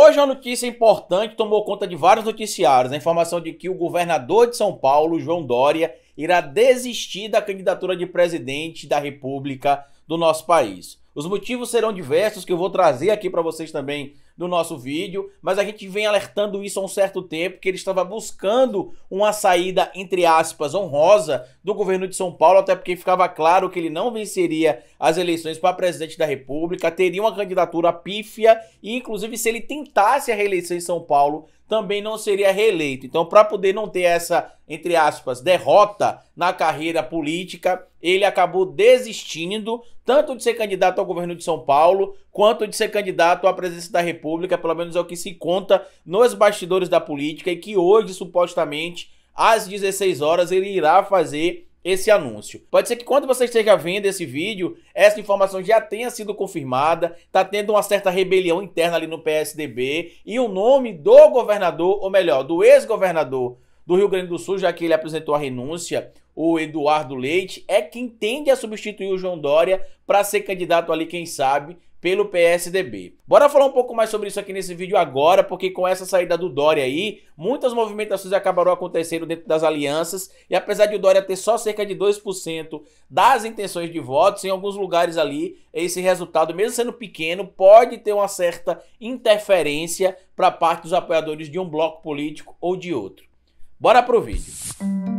Hoje uma notícia importante tomou conta de vários noticiários. A né? informação de que o governador de São Paulo, João Dória, irá desistir da candidatura de presidente da República do nosso país. Os motivos serão diversos que eu vou trazer aqui para vocês também no nosso vídeo, mas a gente vem alertando isso há um certo tempo que ele estava buscando uma saída entre aspas honrosa do governo de São Paulo, até porque ficava claro que ele não venceria as eleições para presidente da República, teria uma candidatura pífia e inclusive se ele tentasse a reeleição em São Paulo, também não seria reeleito. Então, para poder não ter essa, entre aspas, derrota na carreira política, ele acabou desistindo tanto de ser candidato ao governo de São Paulo, quanto de ser candidato à presidência da República, pelo menos é o que se conta nos bastidores da política, e que hoje, supostamente, às 16 horas, ele irá fazer esse anúncio. Pode ser que quando você esteja vendo esse vídeo, essa informação já tenha sido confirmada, está tendo uma certa rebelião interna ali no PSDB e o nome do governador, ou melhor, do ex-governador do Rio Grande do Sul, já que ele apresentou a renúncia, o Eduardo Leite, é quem tende a substituir o João Dória para ser candidato ali, quem sabe, pelo PSDB. Bora falar um pouco mais sobre isso aqui nesse vídeo agora, porque com essa saída do Dória aí, muitas movimentações acabaram acontecendo dentro das alianças, e apesar de o Dória ter só cerca de 2% das intenções de votos, em alguns lugares ali, esse resultado, mesmo sendo pequeno, pode ter uma certa interferência para parte dos apoiadores de um bloco político ou de outro. Bora pro vídeo. Música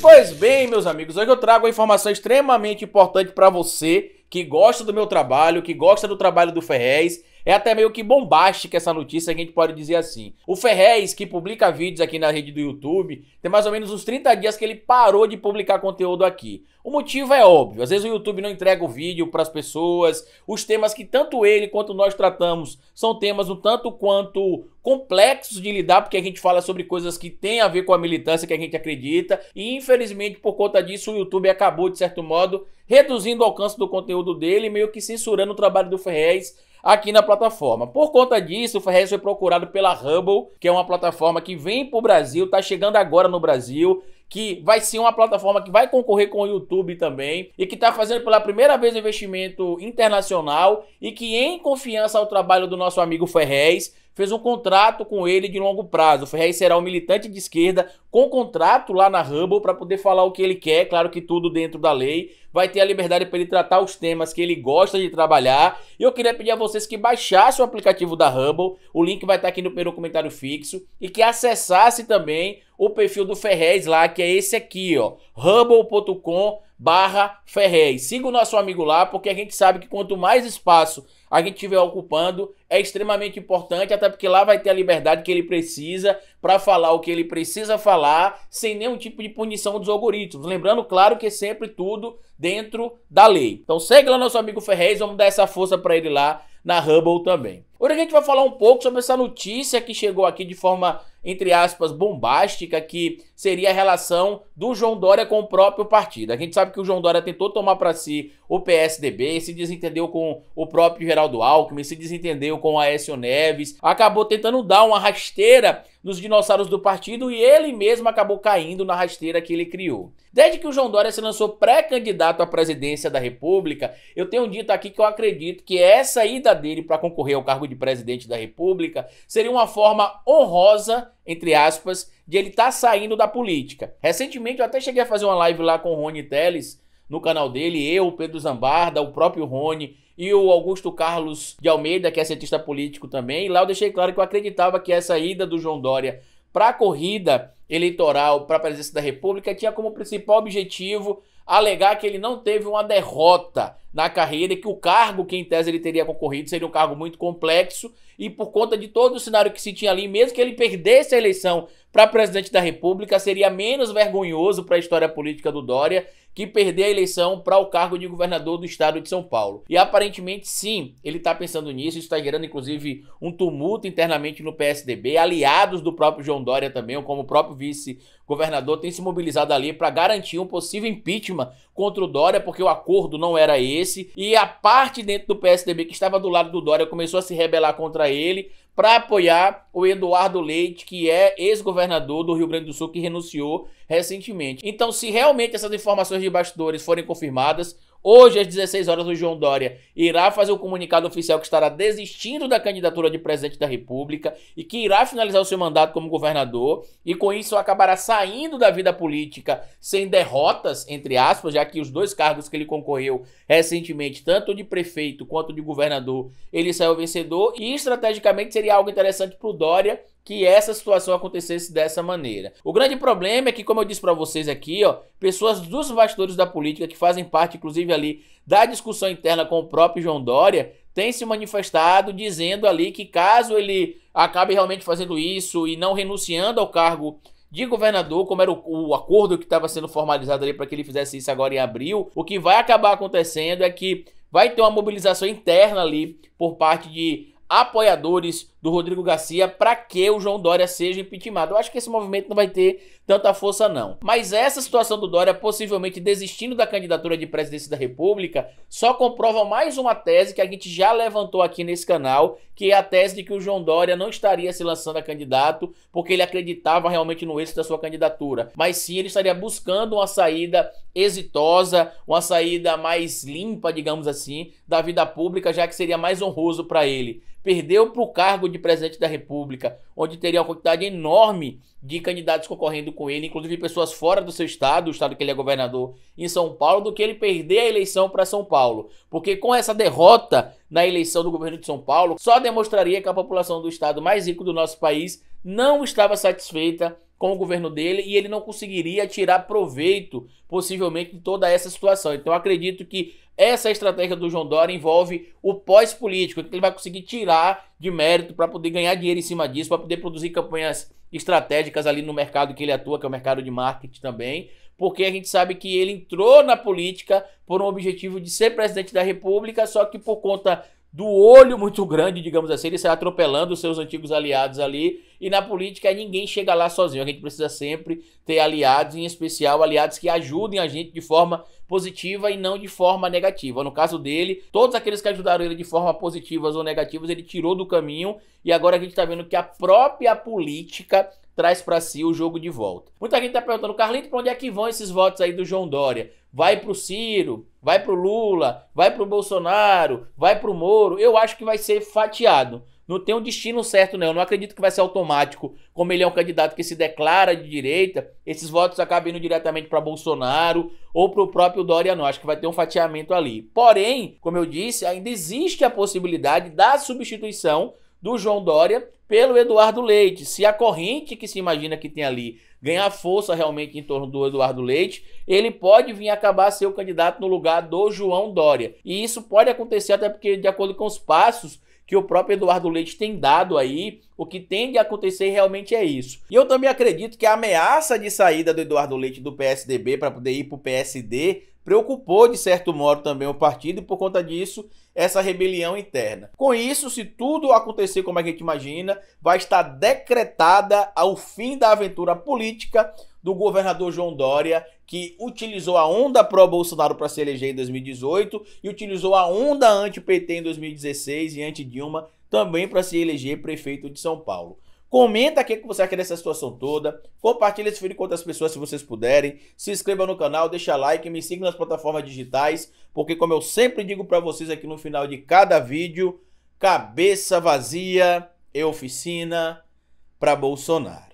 Pois bem, meus amigos, hoje eu trago uma informação extremamente importante para você que gosta do meu trabalho, que gosta do trabalho do Ferrez é até meio que bombástica essa notícia, a gente pode dizer assim. O Ferrez, que publica vídeos aqui na rede do YouTube, tem mais ou menos uns 30 dias que ele parou de publicar conteúdo aqui. O motivo é óbvio, às vezes o YouTube não entrega o vídeo para as pessoas, os temas que tanto ele quanto nós tratamos são temas um tanto quanto complexos de lidar, porque a gente fala sobre coisas que têm a ver com a militância que a gente acredita, e infelizmente por conta disso o YouTube acabou, de certo modo, reduzindo o alcance do conteúdo dele, meio que censurando o trabalho do Ferrez aqui na plataforma. Por conta disso, o Ferrez foi procurado pela Hubble, que é uma plataforma que vem para o Brasil, está chegando agora no Brasil, que vai ser uma plataforma que vai concorrer com o YouTube também e que está fazendo pela primeira vez um investimento internacional e que, em confiança ao trabalho do nosso amigo Ferrez, fez um contrato com ele de longo prazo. O Ferrez será um militante de esquerda com contrato lá na Hubble para poder falar o que ele quer, claro que tudo dentro da lei. Vai ter a liberdade para ele tratar os temas que ele gosta de trabalhar. E eu queria pedir a vocês que baixassem o aplicativo da Hubble, o link vai estar tá aqui no primeiro comentário fixo, e que acessasse também o perfil do Ferrez lá, que é esse aqui, ó, hubble.com barra Ferrez. Siga o nosso amigo lá, porque a gente sabe que quanto mais espaço a gente estiver ocupando é extremamente importante, até porque lá vai ter a liberdade que ele precisa para falar o que ele precisa falar, sem nenhum tipo de punição dos algoritmos. Lembrando, claro, que é sempre tudo dentro da lei. Então segue lá nosso amigo Ferrez, vamos dar essa força para ele lá na Hubble também. Hoje a gente vai falar um pouco sobre essa notícia que chegou aqui de forma entre aspas, bombástica, que seria a relação do João Dória com o próprio partido. A gente sabe que o João Dória tentou tomar para si o PSDB, se desentendeu com o próprio Geraldo Alckmin, se desentendeu com a Aécio Neves, acabou tentando dar uma rasteira dos dinossauros do partido e ele mesmo acabou caindo na rasteira que ele criou. Desde que o João Dória se lançou pré-candidato à presidência da República, eu tenho dito aqui que eu acredito que essa ida dele para concorrer ao cargo de presidente da República seria uma forma honrosa, entre aspas, de ele estar tá saindo da política. Recentemente eu até cheguei a fazer uma live lá com o Rony Teles no canal dele, eu, o Pedro Zambarda, o próprio Rony e o Augusto Carlos de Almeida, que é cientista político também. E lá eu deixei claro que eu acreditava que essa ida do João Dória para a corrida eleitoral para a presidência da República tinha como principal objetivo alegar que ele não teve uma derrota na carreira e que o cargo que em tese ele teria concorrido seria um cargo muito complexo e por conta de todo o cenário que se tinha ali, mesmo que ele perdesse a eleição para presidente da República, seria menos vergonhoso para a história política do Dória que perder a eleição para o cargo de governador do estado de São Paulo. E aparentemente sim, ele está pensando nisso, isso está gerando inclusive um tumulto internamente no PSDB, aliados do próprio João Dória também, como o próprio vice-governador tem se mobilizado ali para garantir um possível impeachment contra o Dória, porque o acordo não era esse. E a parte dentro do PSDB que estava do lado do Dória começou a se rebelar contra ele para apoiar o Eduardo Leite, que é ex-governador do Rio Grande do Sul, que renunciou recentemente. Então, se realmente essas informações de bastidores forem confirmadas, Hoje, às 16 horas, o João Dória irá fazer o comunicado oficial que estará desistindo da candidatura de presidente da República e que irá finalizar o seu mandato como governador, e com isso acabará saindo da vida política sem derrotas, entre aspas, já que os dois cargos que ele concorreu recentemente, tanto de prefeito quanto de governador, ele saiu vencedor, e estrategicamente seria algo interessante para o Dória que essa situação acontecesse dessa maneira. O grande problema é que, como eu disse para vocês aqui, ó, pessoas dos bastidores da política que fazem parte, inclusive ali, da discussão interna com o próprio João Dória, têm se manifestado dizendo ali que caso ele acabe realmente fazendo isso e não renunciando ao cargo de governador, como era o, o acordo que estava sendo formalizado ali para que ele fizesse isso agora em abril, o que vai acabar acontecendo é que vai ter uma mobilização interna ali por parte de apoiadores do Rodrigo Garcia para que o João Dória seja impeachmentado. Eu acho que esse movimento não vai ter tanta força, não. Mas essa situação do Dória possivelmente desistindo da candidatura de presidência da República só comprova mais uma tese que a gente já levantou aqui nesse canal, que é a tese de que o João Dória não estaria se lançando a candidato porque ele acreditava realmente no êxito da sua candidatura, mas sim ele estaria buscando uma saída exitosa, uma saída mais limpa, digamos assim, da vida pública, já que seria mais honroso para ele. Perdeu para o cargo de presidente da República, onde teria uma quantidade enorme de candidatos concorrendo com ele, inclusive pessoas fora do seu estado, o estado que ele é governador, em São Paulo, do que ele perder a eleição para São Paulo. Porque com essa derrota na eleição do governo de São Paulo, só demonstraria que a população do estado mais rico do nosso país não estava satisfeita com o governo dele e ele não conseguiria tirar proveito, possivelmente, de toda essa situação. Então, acredito que essa estratégia do João Dória envolve o pós-político, que ele vai conseguir tirar de mérito para poder ganhar dinheiro em cima disso, para poder produzir campanhas estratégicas ali no mercado que ele atua, que é o mercado de marketing também, porque a gente sabe que ele entrou na política por um objetivo de ser presidente da República, só que por conta do olho muito grande, digamos assim, ele sai atropelando os seus antigos aliados ali. E na política ninguém chega lá sozinho. A gente precisa sempre ter aliados, em especial aliados que ajudem a gente de forma positiva e não de forma negativa. No caso dele, todos aqueles que ajudaram ele de forma positivas ou negativas, ele tirou do caminho. E agora a gente está vendo que a própria política traz para si o jogo de volta. Muita gente está perguntando, Carlito, para onde é que vão esses votos aí do João Dória? vai para o Ciro, vai para o Lula, vai para o Bolsonaro, vai para o Moro, eu acho que vai ser fatiado. Não tem um destino certo, não. Eu não acredito que vai ser automático. Como ele é um candidato que se declara de direita, esses votos acabam indo diretamente para Bolsonaro ou para o próprio Dória, não. Acho que vai ter um fatiamento ali. Porém, como eu disse, ainda existe a possibilidade da substituição do João Dória pelo Eduardo Leite. Se a corrente que se imagina que tem ali ganhar força realmente em torno do Eduardo Leite, ele pode vir acabar ser o candidato no lugar do João Dória. E isso pode acontecer até porque, de acordo com os passos que o próprio Eduardo Leite tem dado aí, o que tende a acontecer realmente é isso. E eu também acredito que a ameaça de saída do Eduardo Leite do PSDB para poder ir para o PSD preocupou de certo modo também o partido e por conta disso essa rebelião interna. Com isso, se tudo acontecer como a gente imagina, vai estar decretada ao fim da aventura política do governador João Dória, que utilizou a onda pró-Bolsonaro para se eleger em 2018 e utilizou a onda anti-PT em 2016 e anti-Dilma também para se eleger prefeito de São Paulo. Comenta aqui o que você acha dessa situação toda. Compartilhe esse vídeo com outras pessoas se vocês puderem. Se inscreva no canal, deixa like, me siga nas plataformas digitais, porque como eu sempre digo para vocês aqui no final de cada vídeo, cabeça vazia e é oficina para Bolsonaro.